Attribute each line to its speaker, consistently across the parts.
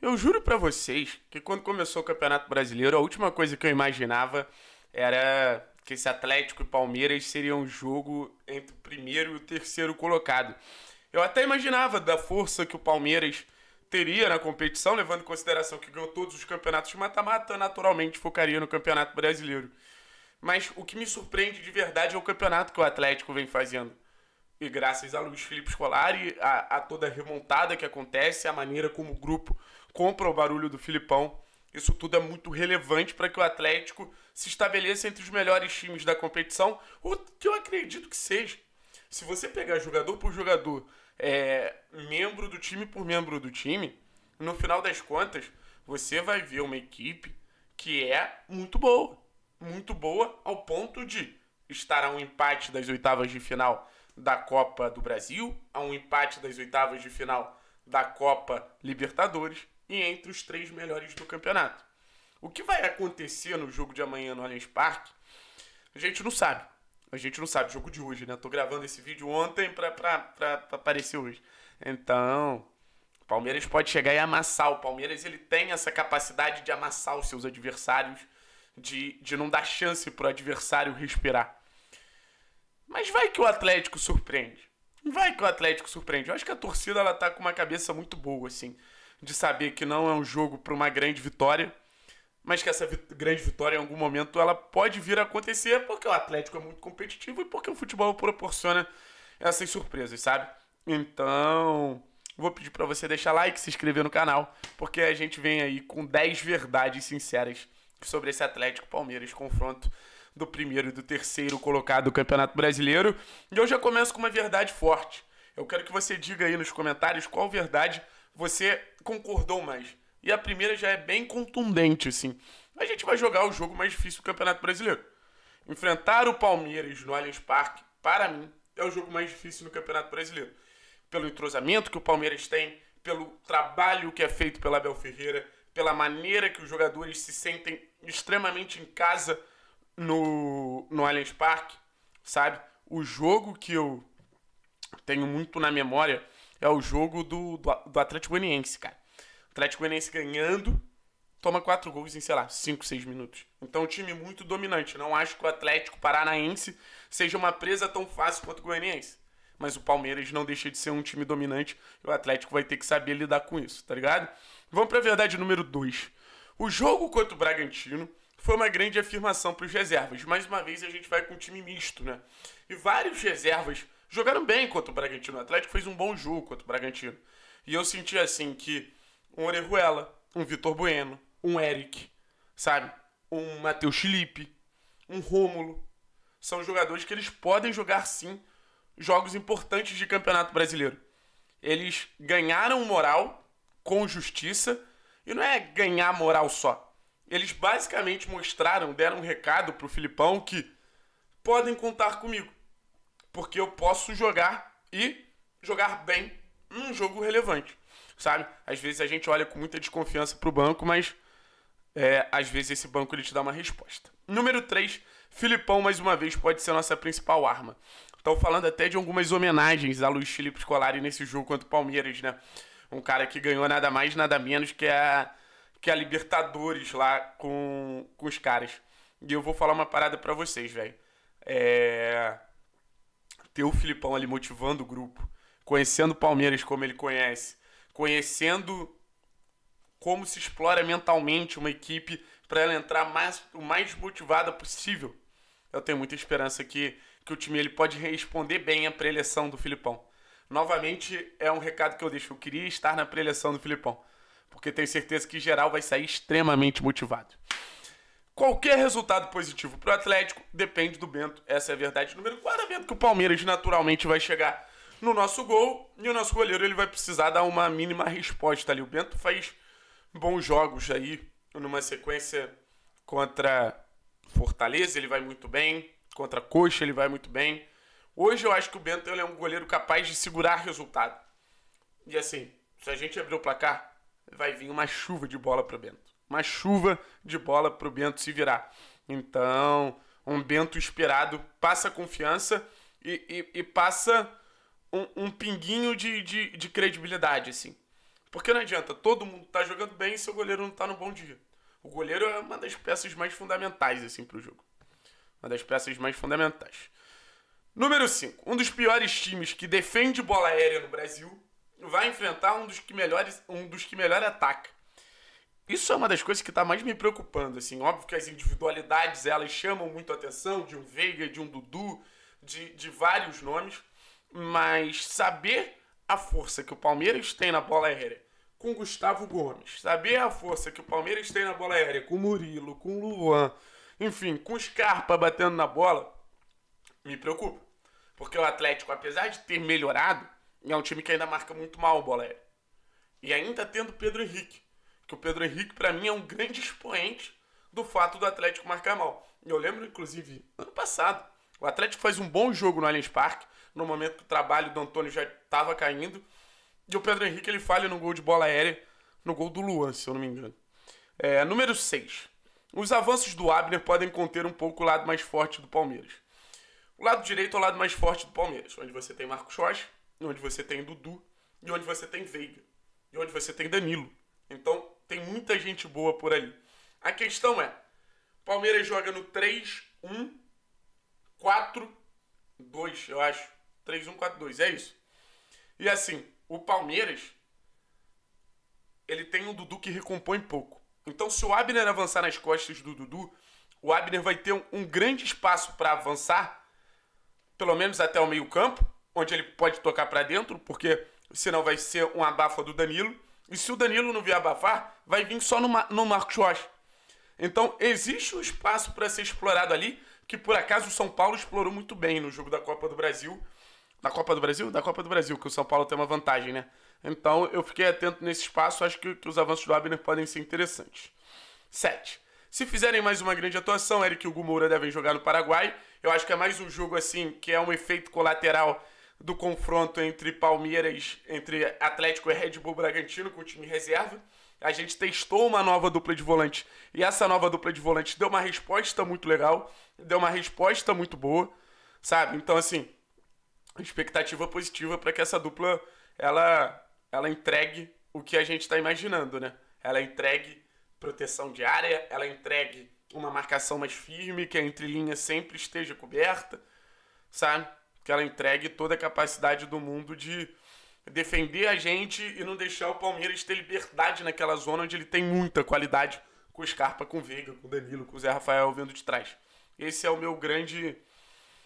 Speaker 1: Eu juro para vocês que quando começou o Campeonato Brasileiro, a última coisa que eu imaginava era que esse Atlético e Palmeiras seria um jogo entre o primeiro e o terceiro colocado. Eu até imaginava da força que o Palmeiras teria na competição, levando em consideração que ganhou todos os campeonatos de mata-mata, naturalmente focaria no Campeonato Brasileiro. Mas o que me surpreende de verdade é o campeonato que o Atlético vem fazendo. E graças a Luiz Felipe Scolari, a, a toda a remontada que acontece, a maneira como o grupo compra o barulho do Filipão. Isso tudo é muito relevante para que o Atlético se estabeleça entre os melhores times da competição, o que eu acredito que seja. Se você pegar jogador por jogador, é, membro do time por membro do time, no final das contas, você vai ver uma equipe que é muito boa. Muito boa ao ponto de estar a um empate das oitavas de final da Copa do Brasil, a um empate das oitavas de final da Copa Libertadores e entre os três melhores do campeonato. O que vai acontecer no jogo de amanhã no Allianz Parque, a gente não sabe. A gente não sabe, jogo de hoje, né? Tô gravando esse vídeo ontem pra, pra, pra, pra aparecer hoje. Então, o Palmeiras pode chegar e amassar. O Palmeiras ele tem essa capacidade de amassar os seus adversários, de, de não dar chance pro adversário respirar. Mas vai que o Atlético surpreende. Vai que o Atlético surpreende. Eu acho que a torcida ela tá com uma cabeça muito boa, assim de saber que não é um jogo para uma grande vitória, mas que essa vi grande vitória em algum momento ela pode vir a acontecer porque o Atlético é muito competitivo e porque o futebol proporciona essas surpresas, sabe? Então, vou pedir para você deixar like, se inscrever no canal, porque a gente vem aí com 10 verdades sinceras sobre esse Atlético Palmeiras confronto do primeiro e do terceiro colocado do Campeonato Brasileiro. E eu já começo com uma verdade forte. Eu quero que você diga aí nos comentários qual verdade você concordou mais. E a primeira já é bem contundente, assim. A gente vai jogar o jogo mais difícil do Campeonato Brasileiro. Enfrentar o Palmeiras no Allianz Parque, para mim, é o jogo mais difícil no Campeonato Brasileiro. Pelo entrosamento que o Palmeiras tem, pelo trabalho que é feito pela Abel Ferreira, pela maneira que os jogadores se sentem extremamente em casa no, no Allianz Parque, sabe? O jogo que eu tenho muito na memória é o jogo do, do, do Atlético Goianiense, cara. Atlético Goianiense ganhando, toma quatro gols em, sei lá, cinco, seis minutos. Então, um time muito dominante. Não acho que o Atlético Paranaense seja uma presa tão fácil quanto o Goianiense. Mas o Palmeiras não deixa de ser um time dominante e o Atlético vai ter que saber lidar com isso, tá ligado? Vamos pra verdade número 2. O jogo contra o Bragantino foi uma grande afirmação para os reservas. Mais uma vez, a gente vai com um time misto, né? E vários reservas jogaram bem contra o Bragantino. O Atlético fez um bom jogo contra o Bragantino. E eu senti assim que um Orejuela, um Vitor Bueno, um Eric, sabe? Um Matheus Felipe, um Rômulo. São jogadores que eles podem jogar sim jogos importantes de campeonato brasileiro. Eles ganharam moral com justiça. E não é ganhar moral só. Eles basicamente mostraram, deram um recado pro Filipão que podem contar comigo porque eu posso jogar e jogar bem num jogo relevante, sabe? Às vezes a gente olha com muita desconfiança pro banco, mas é, às vezes esse banco ele te dá uma resposta. Número 3, Filipão, mais uma vez, pode ser nossa principal arma. Estão falando até de algumas homenagens a Luiz Felipe Scolari nesse jogo contra o Palmeiras, né? Um cara que ganhou nada mais, nada menos que a, que a Libertadores lá com, com os caras. E eu vou falar uma parada para vocês, velho. É ter o Filipão ali motivando o grupo, conhecendo o Palmeiras como ele conhece, conhecendo como se explora mentalmente uma equipe para ela entrar mais, o mais motivada possível. Eu tenho muita esperança que, que o time ele pode responder bem à preleção do Filipão. Novamente, é um recado que eu deixo. Eu queria estar na preleção do Filipão, porque tenho certeza que geral vai sair extremamente motivado. Qualquer resultado positivo para o Atlético depende do Bento. Essa é a verdade número 4. Bento que o Palmeiras naturalmente vai chegar no nosso gol e o nosso goleiro ele vai precisar dar uma mínima resposta ali. O Bento faz bons jogos aí numa sequência contra Fortaleza, ele vai muito bem, contra Coxa ele vai muito bem. Hoje eu acho que o Bento é um goleiro capaz de segurar resultado. E assim, se a gente abrir o placar, vai vir uma chuva de bola para o Bento uma chuva de bola para o Bento se virar. Então, um Bento inspirado passa confiança e, e, e passa um, um pinguinho de, de, de, credibilidade, assim. Porque não adianta, todo mundo tá jogando bem se o goleiro não tá no bom dia. O goleiro é uma das peças mais fundamentais, assim, pro jogo. Uma das peças mais fundamentais. Número 5. Um dos piores times que defende bola aérea no Brasil vai enfrentar um dos que melhores, um dos que melhor ataca. Isso é uma das coisas que está mais me preocupando, assim. Óbvio que as individualidades, elas chamam muito a atenção de um Veiga, de um Dudu, de, de vários nomes, mas saber a força que o Palmeiras tem na bola aérea com Gustavo Gomes, saber a força que o Palmeiras tem na bola aérea com Murilo, com Luan, enfim, com Scarpa batendo na bola, me preocupa. Porque o Atlético, apesar de ter melhorado, é um time que ainda marca muito mal a bola aérea. E ainda tendo Pedro Henrique que o Pedro Henrique, para mim, é um grande expoente do fato do Atlético marcar mal. Eu lembro, inclusive, ano passado, o Atlético faz um bom jogo no Allianz Parque, no momento que o trabalho do Antônio já estava caindo, e o Pedro Henrique ele falha no gol de bola aérea, no gol do Luan, se eu não me engano. É, número 6. Os avanços do Abner podem conter um pouco o lado mais forte do Palmeiras. O lado direito é o lado mais forte do Palmeiras, onde você tem Marcos Rocha, onde você tem Dudu, e onde você tem Veiga, e onde você tem Danilo. Então, tem muita gente boa por ali. A questão é: Palmeiras joga no 3-1-4-2, eu acho. 3-1-4-2, é isso. E assim, o Palmeiras ele tem um Dudu que recompõe pouco. Então, se o Abner avançar nas costas do Dudu, o Abner vai ter um, um grande espaço para avançar, pelo menos até o meio-campo, onde ele pode tocar para dentro, porque senão vai ser um abafa do Danilo. E se o Danilo não vier abafar, vai vir só no, no Marcos Rocha. Então, existe um espaço para ser explorado ali, que por acaso o São Paulo explorou muito bem no jogo da Copa do Brasil. Da Copa do Brasil? Da Copa do Brasil, que o São Paulo tem uma vantagem, né? Então, eu fiquei atento nesse espaço, acho que, que os avanços do Abner podem ser interessantes. 7. Se fizerem mais uma grande atuação, Eric e o Gumoura devem jogar no Paraguai. Eu acho que é mais um jogo assim, que é um efeito colateral do confronto entre Palmeiras, entre Atlético e Red Bull Bragantino com o time reserva. A gente testou uma nova dupla de volante e essa nova dupla de volante deu uma resposta muito legal, deu uma resposta muito boa, sabe? Então assim, expectativa positiva para que essa dupla ela ela entregue o que a gente está imaginando, né? Ela entregue proteção de área, ela entregue uma marcação mais firme, que a entrelinha sempre esteja coberta, sabe? que ela entregue toda a capacidade do mundo de defender a gente e não deixar o Palmeiras ter liberdade naquela zona onde ele tem muita qualidade com o Scarpa, com o Veiga, com o Danilo, com o Zé Rafael vindo de trás. Esse é o meu grande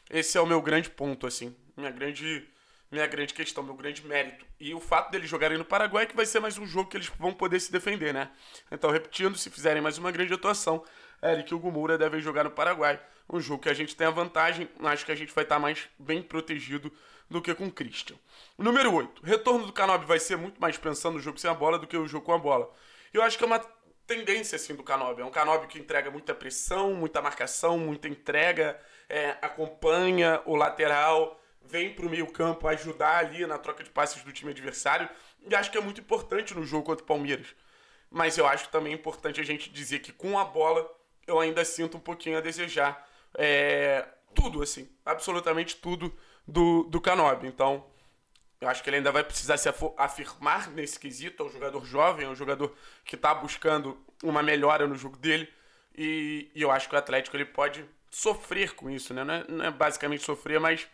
Speaker 1: esse é o meu grande ponto assim, minha grande minha grande questão, meu grande mérito. E o fato deles jogarem no Paraguai é que vai ser mais um jogo que eles vão poder se defender, né? Então, repetindo, se fizerem mais uma grande atuação, é Eric Ogumura devem jogar no Paraguai. Um jogo que a gente tem a vantagem, acho que a gente vai estar tá mais bem protegido do que com o Christian. Número 8. Retorno do Canobi vai ser muito mais pensando no jogo sem a bola do que o jogo com a bola. Eu acho que é uma tendência assim do Canobi. É um Canobi que entrega muita pressão, muita marcação, muita entrega, é, acompanha o lateral vem para o meio campo ajudar ali na troca de passes do time adversário. E acho que é muito importante no jogo contra o Palmeiras. Mas eu acho também é importante a gente dizer que com a bola eu ainda sinto um pouquinho a desejar. É, tudo, assim, absolutamente tudo do, do Canobi. Então, eu acho que ele ainda vai precisar se afirmar nesse quesito. É um jogador jovem, é um jogador que está buscando uma melhora no jogo dele. E, e, eu acho que o Atlético ele pode sofrer com isso, né? Não é, não é basicamente sofrer, mas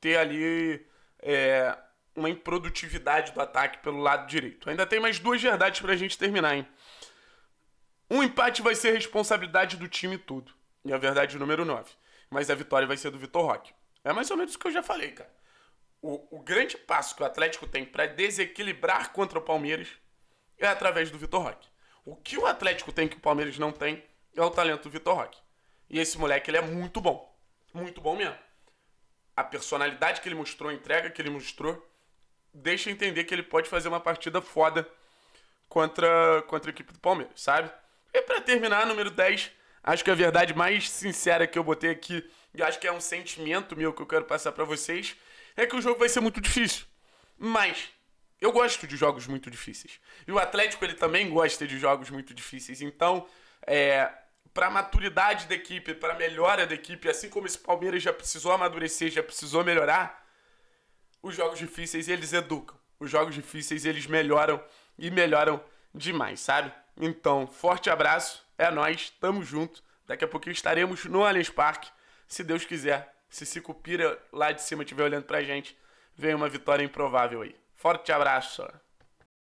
Speaker 1: ter ali é, uma improdutividade do ataque pelo lado direito. Ainda tem mais duas verdades para a gente terminar, hein? Um empate vai ser responsabilidade do time todo. E a verdade, é número 9. Mas a vitória vai ser do Vitor Roque. É mais ou menos o que eu já falei, cara. O, o grande passo que o Atlético tem para desequilibrar contra o Palmeiras é através do Vitor Roque. O que o Atlético tem que o Palmeiras não tem é o talento do Vitor Roque. E esse moleque, ele é muito bom. Muito bom mesmo. A personalidade que ele mostrou, a entrega que ele mostrou, deixa entender que ele pode fazer uma partida foda contra, contra a equipe do Palmeiras, sabe? E para terminar, número 10, acho que a verdade mais sincera que eu botei aqui, e acho que é um sentimento meu que eu quero passar para vocês, é que o jogo vai ser muito difícil. Mas eu gosto de jogos muito difíceis. E o Atlético ele também gosta de jogos muito difíceis. Então, é, para a maturidade da equipe, para a melhora da equipe, assim como esse Palmeiras já precisou amadurecer, já precisou melhorar, os jogos difíceis eles educam. Os jogos difíceis eles melhoram e melhoram demais, sabe? Então, forte abraço, é nós, tamo junto. Daqui a pouquinho estaremos no Allianz Parque, se Deus quiser. Se Cicupira lá de cima estiver olhando pra gente, vem uma vitória improvável aí. Forte abraço.